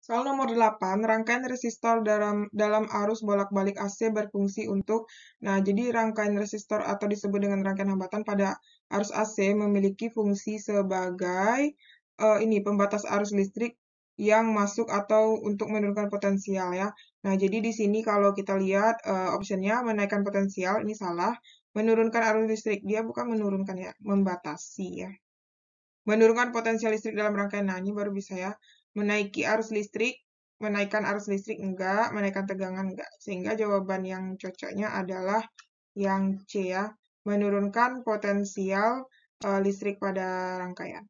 Soal nomor 8, rangkaian resistor dalam, dalam arus bolak-balik AC berfungsi untuk, nah jadi rangkaian resistor atau disebut dengan rangkaian hambatan pada arus AC memiliki fungsi sebagai uh, ini pembatas arus listrik yang masuk atau untuk menurunkan potensial ya. Nah jadi di sini kalau kita lihat uh, optionnya menaikkan potensial ini salah, menurunkan arus listrik dia bukan menurunkan ya, membatasi ya. Menurunkan potensial listrik dalam rangkaian nah ini baru bisa ya menaiki arus listrik, menaikkan arus listrik enggak, menaikkan tegangan enggak. Sehingga jawaban yang cocoknya adalah yang C ya, menurunkan potensial uh, listrik pada rangkaian.